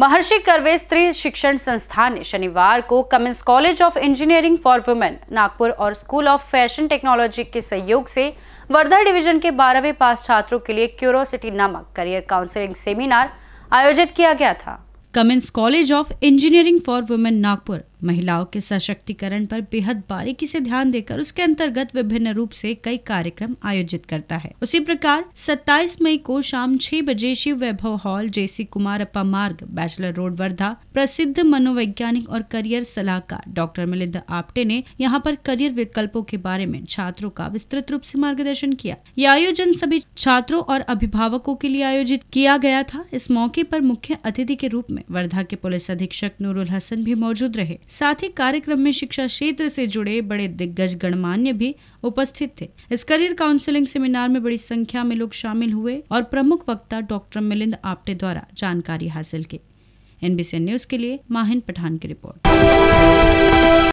महर्षि कर्वे स्त्री शिक्षण संस्थान ने शनिवार को Cummins College of Engineering for Women Nagpur और स्कूल ऑफ फैशन टेक्नोलॉजी के सहयोग से वर्धा डिवीजन के बारहवें पास छात्रों के लिए क्यूरोसिटी नामक करियर काउंसलिंग सेमिनार आयोजित किया गया था Cummins College of Engineering for Women Nagpur महिलाओं के सशक्तिकरण पर बेहद बारीकी से ध्यान देकर उसके अंतर्गत विभिन्न रूप से कई कार्यक्रम आयोजित करता है उसी प्रकार 27 मई को शाम छह बजे Shiv Vaibhav hall J C Kumarappa Marg bachelor road Wardha प्रसिद्ध मनोवैज्ञानिक और करियर सलाहकार डॉक्टर मिलिंद आपटे ने यहाँ पर करियर विकल्पों के बारे में छात्रों का विस्तृत रूप से मार्गदर्शन किया यह आयोजन सभी छात्रों और अभिभावकों के लिए आयोजित किया गया था इस मौके पर मुख्य अतिथि के रूप में वर्धा के पुलिस अधीक्षक नूरुल हसन भी मौजूद रहे साथ ही कार्यक्रम में शिक्षा क्षेत्र से जुड़े बड़े दिग्गज गणमान्य भी उपस्थित थे इस करियर काउंसलिंग सेमिनार में बड़ी संख्या में लोग शामिल हुए और प्रमुख वक्ता डॉक्टर मिलिंद आपटे द्वारा जानकारी हासिल की एनबीसी न्यूज के लिए माहिन पठान की रिपोर्ट